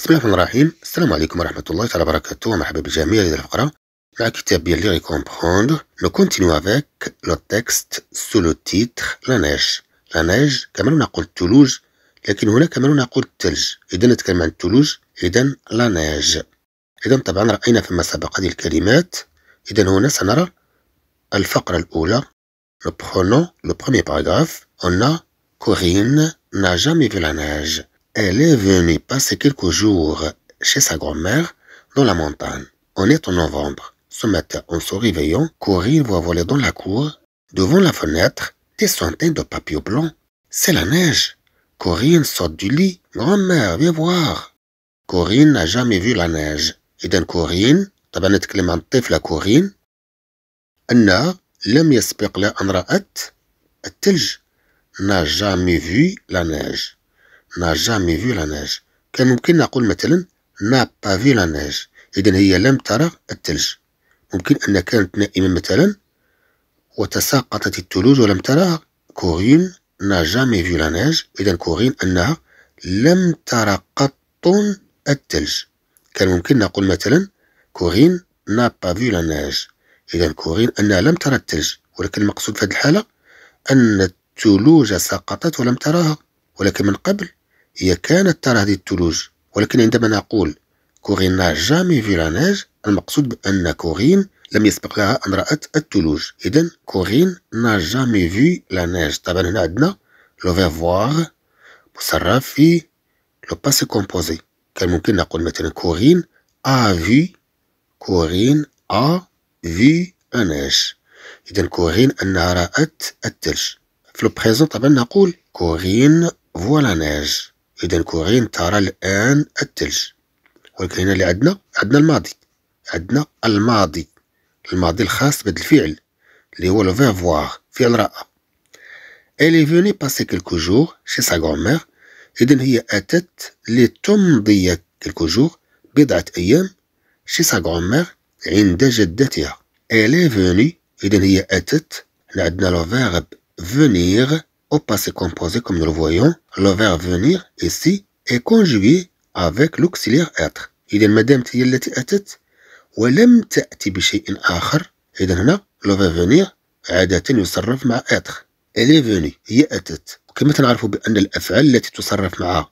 بسم الله الرحمن الرحيم السلام عليكم ورحمه الله تعالى وبركاته ومرحبا بالجميع لدى الفقره مع كتاب ديال لي كومبخوند comprendre كونتينيو افيك لو le سو لو تيتر لا نيج لا نيج كما نقول الثلوج لكن هنا كما نقول الثلج اذا نتكلم عن الثلوج اذا لا نيج اذا طبعا راينا فيما سبق هذه الكلمات اذا هنا سنرى الفقره الاولى لو prenons لو premier paragraphe on كورين نا جامي في لا نيج Elle est venue passer quelques jours chez sa grand-mère dans la montagne. On est en novembre. Ce matin, en se réveillant, Corinne voit voler dans la cour, devant la fenêtre, des centaines de papillons blancs. C'est la neige. Corinne sort du lit. Grand-mère, viens voir. Corinne n'a jamais vu la neige. Et d'un Corinne, ta نتكلم عن الطفلة كورين لم n'a jamais vu la neige. n'a jamais vu la neige كان ممكن نقول مثلا n'a pas vu la neige إذا هي لم ترى الثلج ممكن أن كانت نائمة مثلا وتساقطت الثلوج ولم ترى كورين n'a jamais vu la neige إذا كورين أنها لم ترى قط الثلج كان ممكن نقول مثلا كورين n'a pas vu la neige إذا كورين أنها لم ترى الثلج ولكن المقصود في هذه الحالة أن الثلوج سقطت ولم تراها ولكن من قبل هي كانت ترى هذه الثلوج ولكن عندما نقول كورين نا جامي في لا نيج المقصود بأن كورين لم يسبق لها أن رأت الثلوج إذا كورين نا جامي في لا نيج طبعا هنا عندنا لو فيفوار مصرف في لو باسي كومبوزي كان ممكن نقول مثلا كورين ا في كورين ا في لانيج إذن إذا كورين أنها رأت الثلج في لو بريزون طبعا نقول كورين فوالا نيج إذا كورين ترى الآن الثلج ولكن هنا اللي عندنا عندنا الماضي عندنا الماضي الماضي الخاص بهذا الفعل اللي هو لو فيغ فعل رأى الي فوني باسي كيلكو جور شي سا sa إذا هي أتت لتمضي كيلكو جور بضعة أيام شي سا grand عند جدتها الي فوني إذا هي أتت عندنا لو فيرب فونيغ au passé composé comme nous le voyons, le verbe venir ici est conjugué avec l'auxiliaire être. إذا ما دامت هي التي أتت ولم تأتي بشيء آخر إذا هنا لو فينيغ عادة يصرف مع إتر. إلي فوني هي أتت وكما تنعرفوا بأن الأفعال التي تصرف مع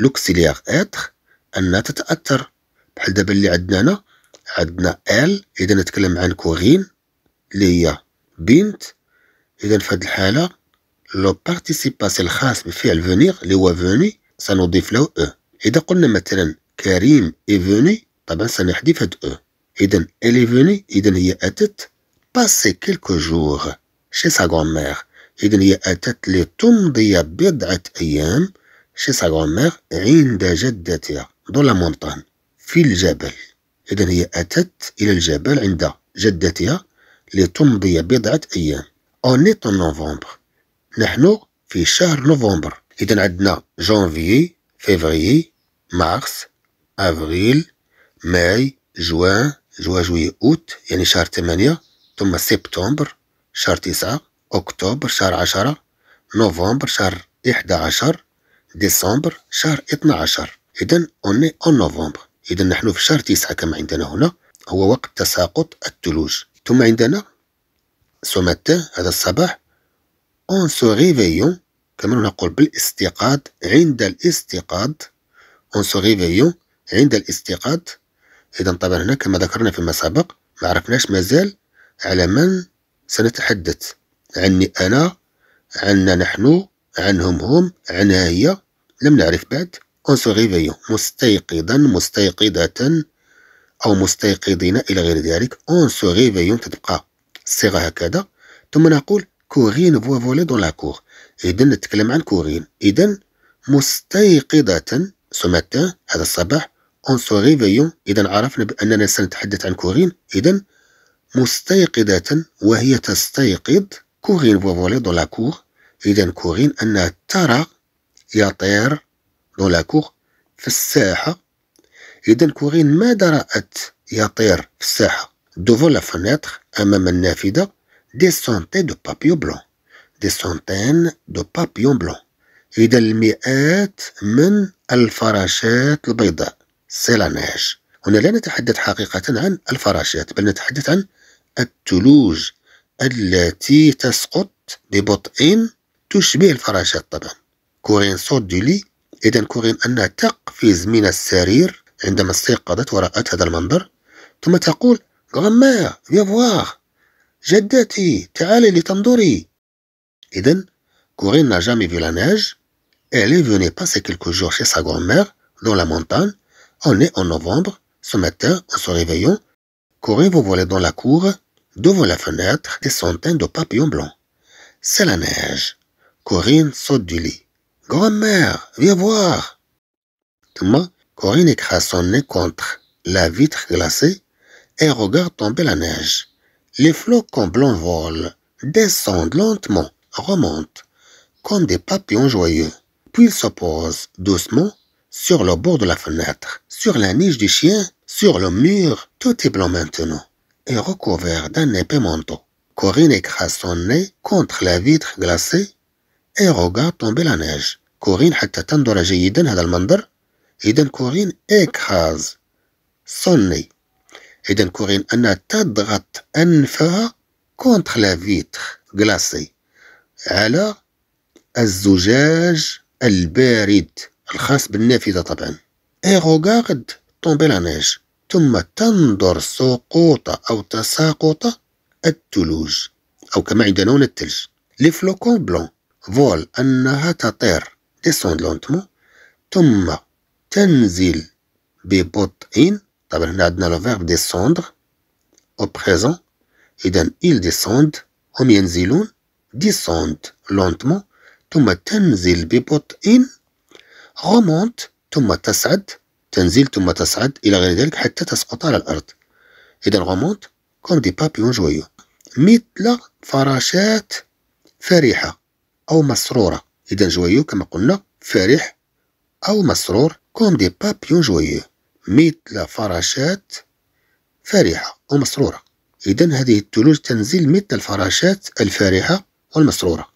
لوكسيليغ إتر أنها تتأثر بحال دابا اللي عندنا هنا عندنا ال إذا نتكلم عن كوغين اللي هي بنت إذا في هذه الحالة لو بارتيسيباسي الخاص بفعل فونيغ اللي هو فوني سنضيف له او إيه. إذا قلنا مثلا كريم اي فوني طبعا سنحذف هاد او إيه. إذا إلي فوني إذا هي أتت باسي كيلكو جور شي سا غومير إذا هي أتت لتمضي بضعة أيام شي سا غومير عند جدتها دو لا مونطان في الجبل إذا هي أتت إلى الجبل عند جدتها لتمضي بضعة أيام أونيت نوفمبر نحن في شهر نوفمبر اذا عندنا جانفي فيفري مارس افريل ماي جوان جوان جويي اوت يعني شهر ثمانية ثم سبتمبر شهر تسعة اكتوبر شهر عشرة نوفمبر شهر عشر ديسمبر شهر عشر اذا اوني اون نوفمبر اذا نحن في شهر تسعة كما عندنا هنا هو وقت تساقط الثلوج ثم عندنا سوماتان هذا الصباح اون سو ريفيون كما نقول بالاستيقاظ عند الاستيقاظ اون سو ريفيون عند الاستيقاظ اذا طبعا هنا كما ذكرنا فيما المسابق ما عرفناش مازال على من سنتحدث عني انا عنا نحن عنهم هم عنها هي لم نعرف بعد اون سو ريفيون مستيقظا مستيقظة أو مستيقظين إلى غير ذلك اون سو ريفيون تتبقى الصيغة هكذا ثم نقول كورين فوافولي دون دو لاكور إذا نتكلم عن كورين إذا مستيقظة سماتا هذا الصباح اون سو ريفيون إذا عرفنا بأننا سنتحدث عن كورين إذا مستيقظة وهي تستيقظ كورين فوافولي دون دو لاكور إذا كورين أنها ترى يطير دون لاكور في الساحة إذا كورين ماذا رأت يطير في الساحة دوفو لا فناتر أمام النافذة des centaines de papillons blancs des centaines de papillons blancs إذا المئات من الفراشات البيضاء سيلاناج هنا لا نتحدث حقيقة عن الفراشات بل نتحدث عن الثلوج التي تسقط ببطء تشبه الفراشات طبعا كورين سوت دولي إذا كورين أنها تقفز من السرير عندما استيقظت ورأت هذا المنظر ثم تقول غرامير فيا فواغ allé les لتنظري Iden, Corinne n'a jamais vu la neige. Elle est venue passer quelques jours chez sa grand-mère, dans la montagne. On est en novembre. Ce matin, en se réveillant, Corinne vous voit dans la cour, devant la fenêtre, des centaines de papillons blancs. C'est la neige. Corinne saute du lit. Grand-mère, viens voir. Corinne écrase son nez contre la vitre glacée et regarde tomber la neige. Les flocons blancs volent, descendent lentement, remontent, comme des papillons joyeux, puis ils se posent doucement sur le bord de la fenêtre, sur la niche du chien, sur le mur, tout est blanc maintenant, et recouvert d'un épais manteau. Corinne écrase son nez contre la vitre glacée et regarde tomber la neige. Corinne, حتى تنظر جيدا هذا إذا كورين أنها تضغط أنفها كونتر لا فيتر غلاسي على الزجاج البارد الخاص بالنافذة طبعا اي روغارد طومبي لانيج ثم تنظر سقوط أو تساقط الثلوج أو كما عندنا هنا الثلج لي فلوكون بلون فول أنها تطير ديسوند لونتمون ثم تنزل ببطء طبعا هنا عندنا لو فيرب ديسوندر او بريزون اذا ايل ديسوند هم ينزلون ديسوند لونتمون ثم تنزل ببطء رومونت ثم تصعد تنزل ثم تصعد الى غير ذلك حتى تسقط على الارض اذا رومونت كوم دي بابيون جويو مثل فراشات فرحة أو مسرورة إذا جويو كما قلنا فرح أو مسرور كوم دي بابيون جويو مثل فراشات فرحة ومسرورة إذا هذه الثلوج تنزل مثل الفراشات الفارحة والمسرورة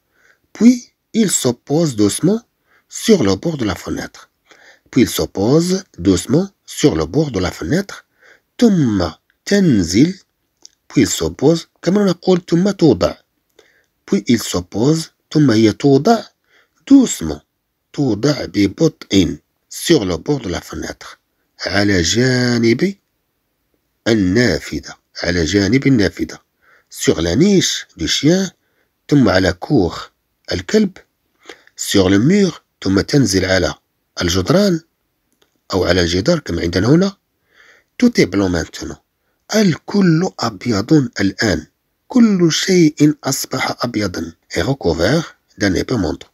puis il se pose doucement sur le bord de la fenêtre puis il se pose doucement sur le bord de la fenêtre ثم تنزل puis il se pose كما نقول ثم توضع puis il se pose ثم هي توضع doucement توضع ببطء sur le bord de la fenêtre على جانب النافذة على جانب النافذة سيغ لا نيش du chien ثم على كوخ الكلب سيغ لو ميغ ثم تنزل على الجدران أو على الجدار كما عندنا هنا تو est بلو maintenant الكل أبيض الآن كل شيء أصبح أبيضا إي recouvert d'un épais manteau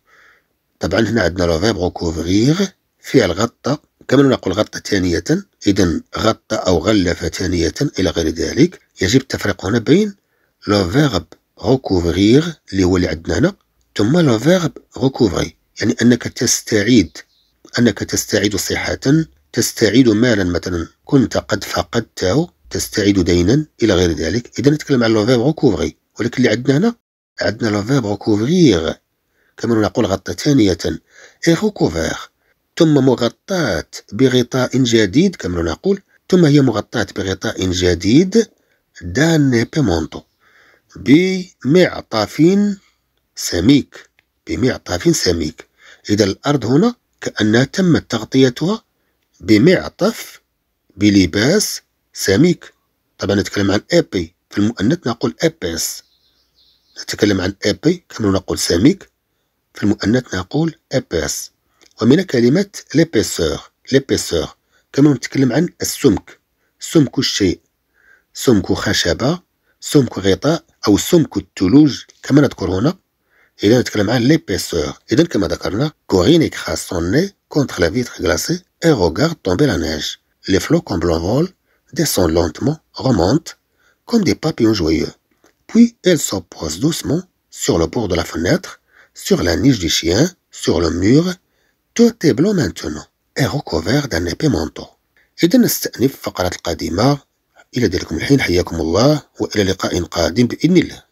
طبعا هنا عندنا لو فيرب ريكوفريغ فعل غطى كما نقول غطى ثانية إذا غطى أو غلف ثانية إلى غير ذلك يجب التفريق هنا بين لو فيرب غوكوفغيغ اللي هو اللي عندنا هنا ثم لو فيرب غوكوفغي يعني أنك تستعيد أنك تستعيد صحة تستعيد مالا مثلا كنت قد فقدته تستعيد دينا إلى غير ذلك إذا نتكلم عن لو فيرب غوكوفغي ولكن اللي عندنا هنا عندنا لو فيرب غوكوفريغ كما نقول غطى ثانية إي غوكوفيغ ثم مغطاة بغطاء جديد كما نقول ثم هي مغطاة بغطاء جديد دان بيمونتو بمعطف سميك بمعطف سميك إذا الأرض هنا كأنها تمت تغطيتها بمعطف بلباس سميك طبعا نتكلم عن أبي في المؤنث نقول ابيس نتكلم عن أبي كما نقول سميك في المؤنث نقول ابيس ومن كلمة l'épaisseur l'épaisseur كما نتكلم عن السمك سمك الشيء سمك خشبة سمك غطاء on سمك الثلوج كما نذكر هنا إذا نتكلم عن l'épaisseur إذا كما ذكرنا Corinne écrase son nez contre la vitre glacée et regarde tomber la neige. Les flocons blancs volent, descendent lentement, remontent, comme des papillons joyeux. Puis elle se doucement sur le bord de la fenêtre, sur la niche du chien, sur le mur Tout est blanc maintenant est recouvert d'un épais manteau. إذا نستأنف فقرات القادمة إلى ذلكم الحين حياكم الله وإلى لقاء قادم بإذن الله